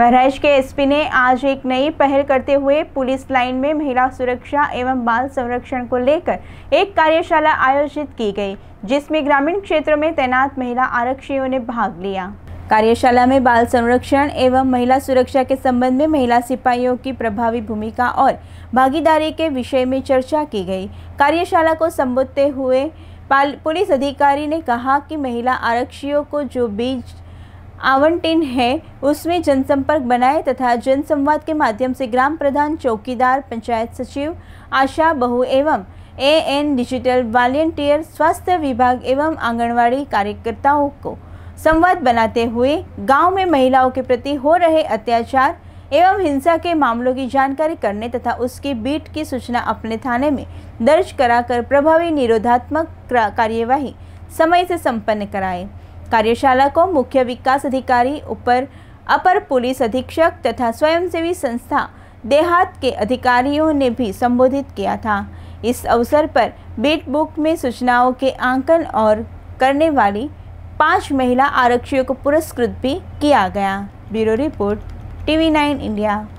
बहराइच के एसपी ने आज एक नई पहल करते हुए पुलिस लाइन में महिला सुरक्षा एवं बाल संरक्षण को लेकर एक कार्यशाला आयोजित की गई जिसमें ग्रामीण क्षेत्रों में तैनात महिला आरक्षियों ने भाग लिया कार्यशाला में बाल संरक्षण एवं महिला सुरक्षा के संबंध में महिला सिपाहियों की प्रभावी भूमिका और भागीदारी के विषय में चर्चा की गई कार्यशाला को संबोधते हुए पुलिस अधिकारी ने कहा कि महिला आरक्षियों को जो बीज आवंटन है उसमें जनसंपर्क बनाए तथा जनसंवाद के माध्यम से ग्राम प्रधान चौकीदार पंचायत सचिव आशा बहु एवं ए एन डिजिटल वॉलेंटियर स्वास्थ्य विभाग एवं आंगनवाड़ी कार्यकर्ताओं को संवाद बनाते हुए गांव में महिलाओं के प्रति हो रहे अत्याचार एवं हिंसा के मामलों की जानकारी करने तथा उसकी बीट की सूचना अपने थाने में दर्ज कराकर प्रभावी निरोधात्मक कार्यवाही समय से संपन्न कराएं कार्यशाला को मुख्य विकास अधिकारी ऊपर अपर पुलिस अधीक्षक तथा स्वयंसेवी संस्था देहात के अधिकारियों ने भी संबोधित किया था इस अवसर पर बीट बुक में सूचनाओं के आंकन और करने वाली पांच महिला आरक्षियों को पुरस्कृत भी किया गया bureau report TV nine India